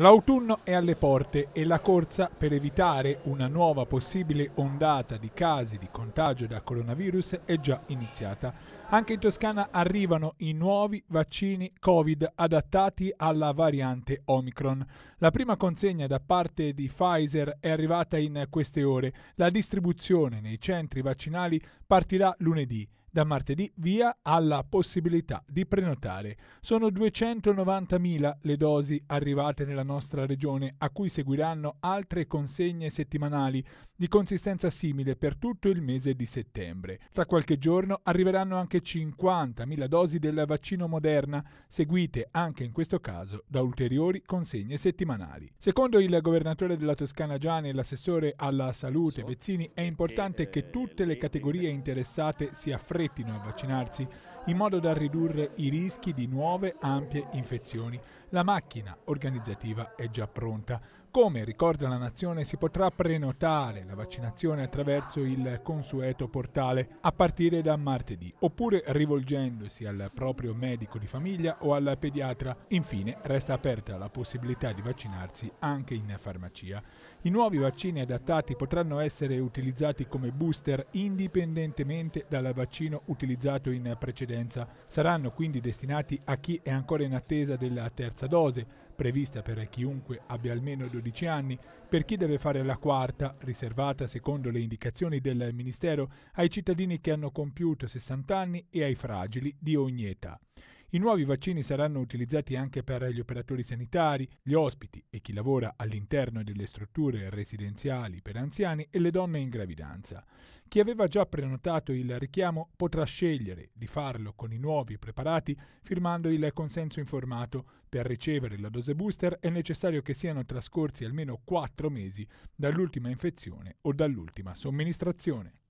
L'autunno è alle porte e la corsa per evitare una nuova possibile ondata di casi di contagio da coronavirus è già iniziata. Anche in Toscana arrivano i nuovi vaccini Covid adattati alla variante Omicron. La prima consegna da parte di Pfizer è arrivata in queste ore. La distribuzione nei centri vaccinali partirà lunedì. Da martedì via alla possibilità di prenotare. Sono 290.000 le dosi arrivate nella nostra regione, a cui seguiranno altre consegne settimanali di consistenza simile per tutto il mese di settembre. Tra qualche giorno arriveranno anche 50.000 dosi del vaccino Moderna, seguite anche in questo caso da ulteriori consegne settimanali. Secondo il governatore della Toscana Gianni e l'assessore alla salute Vezzini, è importante che eh, tutte le categorie interessate si affrettino costrettino a vaccinarsi in modo da ridurre i rischi di nuove ampie infezioni la macchina organizzativa è già pronta. Come ricorda la Nazione si potrà prenotare la vaccinazione attraverso il consueto portale a partire da martedì oppure rivolgendosi al proprio medico di famiglia o al pediatra. Infine resta aperta la possibilità di vaccinarsi anche in farmacia. I nuovi vaccini adattati potranno essere utilizzati come booster indipendentemente dal vaccino utilizzato in precedenza. Saranno quindi destinati a chi è ancora in attesa della terza terza dose, prevista per chiunque abbia almeno 12 anni, per chi deve fare la quarta, riservata secondo le indicazioni del Ministero ai cittadini che hanno compiuto 60 anni e ai fragili di ogni età. I nuovi vaccini saranno utilizzati anche per gli operatori sanitari, gli ospiti e chi lavora all'interno delle strutture residenziali per anziani e le donne in gravidanza. Chi aveva già prenotato il richiamo potrà scegliere di farlo con i nuovi preparati firmando il consenso informato. Per ricevere la dose booster è necessario che siano trascorsi almeno 4 mesi dall'ultima infezione o dall'ultima somministrazione.